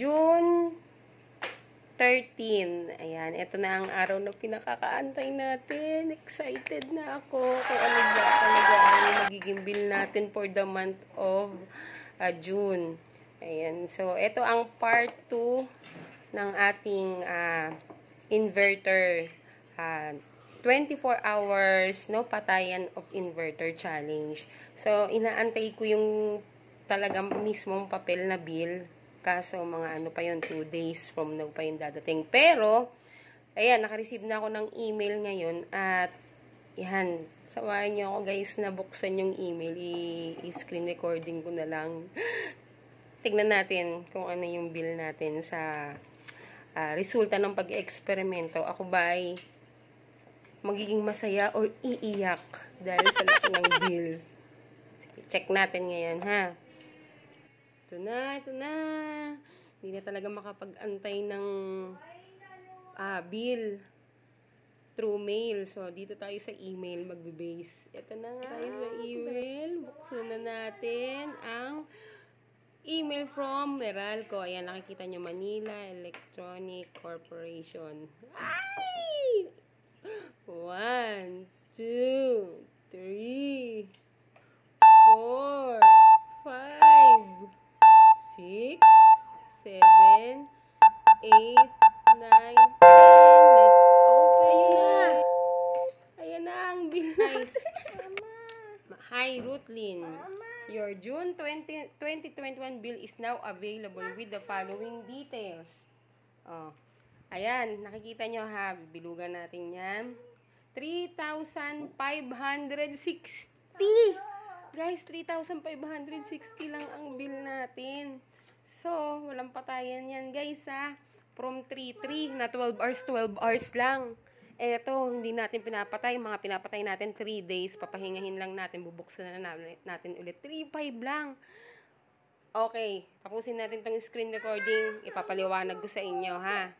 June 13. Ayan, ito na ang araw na pinakakaantay natin. Excited na ako kung ano ba talaga ang magiging bill natin for the month of uh, June. Ayan, so ito ang part 2 ng ating uh, inverter uh, ah, 24 hours no patayan of inverter challenge. So inaantay ko yung talaga mismong papel na bill Kaso, mga ano pa yon 2 days from now pa yun dadating. Pero, ayan, nakareceive na ako ng email ngayon at yan, sawayan nyo ako guys na buksan yung email. I-screen recording ko na lang. Tignan natin kung ano yung bill natin sa uh, resulta ng pag-eksperimento. Ako ba ay magiging masaya or iiyak dahil sa laki ng bill? Check natin ngayon ha. Ito na, ito na. Hindi na talaga makapag-antay ng ah, bill through mail. So, dito tayo sa email magbe-base. Ito na nga tayo sa email. Buksan na natin ang email from Meralco. Ayan, nakikita nyo Manila Electronic Corporation. Ay! One, two, three, four, five. 6, 7, 8, 9, 10. Let's open Ayun na. Ayan na ang bill. Nice. Hi, Rutlin. Your June 20, 2021 bill is now available with the following details. Oh. Ayan, nakikita nyo ha. Bilugan natin yan. 3,560. Guys, 3,560 lang ang bill natin. So, walang patayan yan guys ha. From 3-3 na 12 hours, 12 hours lang. Eto, hindi natin pinapatay. Mga pinapatay natin 3 days. Papahingahin lang natin. Bubuksan na natin ulit. 3-5 lang. Okay, tapusin natin tong screen recording. Ipapaliwanag ko sa inyo, ha?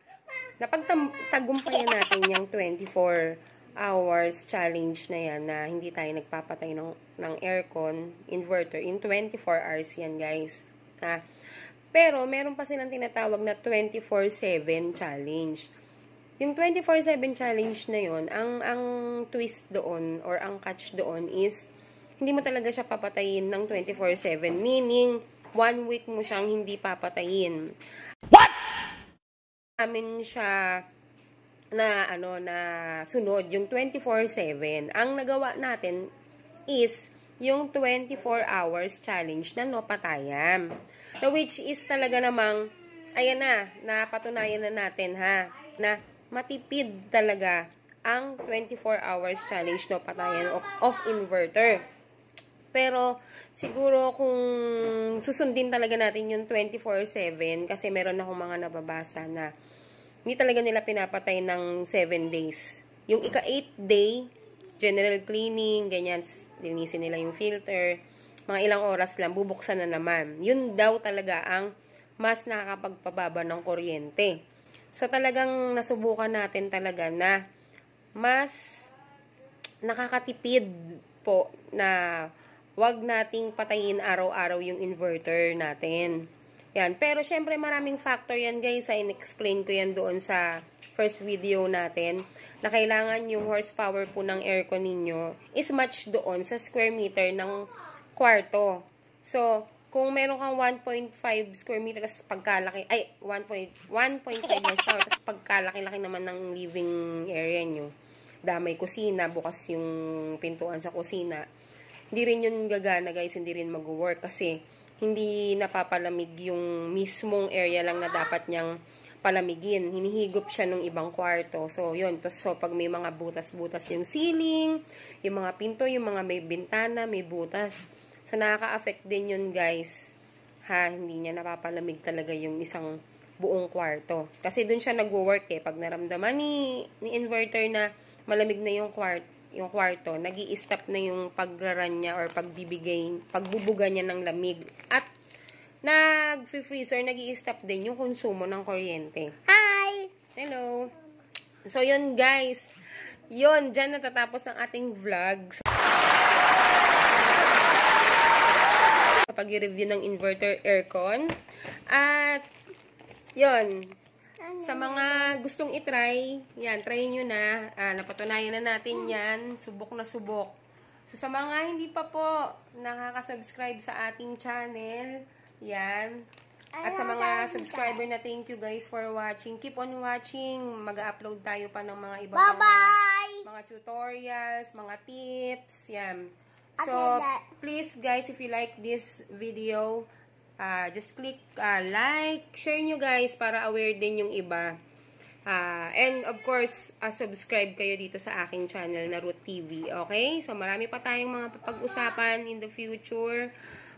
Napagtagumpayan natin yung 24 hours challenge na yan na hindi tayo nagpapatay ng, ng aircon inverter. In 24 hours yan, guys. Ha? Pero, meron pa silang tinatawag na 24-7 challenge. Yung 24-7 challenge na yon ang, ang twist doon or ang catch doon is hindi mo talaga siya papatayin ng 24-7. Meaning, one week mo siyang hindi papatayin. What? Amin siya na ano na sunod yung 24/7. Ang nagawa natin is yung 24 hours challenge na Nopatayam. Na which is talaga namang, ayan na, napatunayan na natin ha, na matipid talaga ang 24 hours challenge Nopatayam of, of inverter. Pero, siguro kung susundin talaga natin yung 24-7, kasi meron akong mga nababasa na hindi talaga nila pinapatay ng 7 days. Yung ika-8 day, general cleaning, ganyan, linisin nila yung filter, mga ilang oras lang, bubuksan na naman. Yun daw talaga ang mas nakakapagpababa ng kuryente. So talagang nasubukan natin talaga na mas nakakatipid po na wag nating patayin araw-araw yung inverter natin. Yan. Pero syempre maraming factor yan guys. i explain ko yan doon sa first video natin, na kailangan yung horsepower po ng aircon ninyo is match doon sa square meter ng kwarto. So, kung meron kang 1.5 square meter, tapos pagkalaki, ay, 1.5 horsepower, tapos pagkalaki-laki naman ng living area nyo, damay kusina, bukas yung pintuan sa kusina, hindi rin yun gagana guys, hindi rin mag-work kasi hindi napapalamig yung mismong area lang na dapat niyang palamigin. Hinihigop siya nung ibang kwarto. So, yun. To, so, pag may mga butas-butas yung ceiling, yung mga pinto, yung mga may bintana, may butas. So, nakaka-affect din yun, guys. Ha, hindi niya napapalamig talaga yung isang buong kwarto. Kasi dun siya nagwo-work eh. Pag naramdaman ni, ni inverter na malamig na yung kwarto, yung kwarto, nag stop na yung pagraran niya or pagbibigay, pagbubuga niya ng lamig. At nag-freezer, nag stop din yung konsumo ng kuryente. Hi! Hello! So, yun guys. Yun, dyan natatapos ang ating vlog. Sa pag-review ng inverter aircon. At, yun. Sa mga gustong itry, yan, try nyo na. Ah, napatunayan na natin yan. Subok na subok. So, sa mga hindi pa po nakaka-subscribe sa ating channel, yan. At sa mga subscriber na thank you guys for watching. Keep on watching. Mag-upload tayo pa ng mga iba Bye -bye. Mga, mga tutorials, mga tips. Yan. So, please guys, if you like this video, uh, just click uh, like, share nyo guys para aware din yung iba. Uh, and of course, uh, subscribe kayo dito sa aking channel na Root TV, okay? So marami pa tayong mga pag-usapan in the future.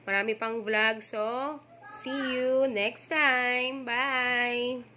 Marami pang vlog. So, see you next time. Bye!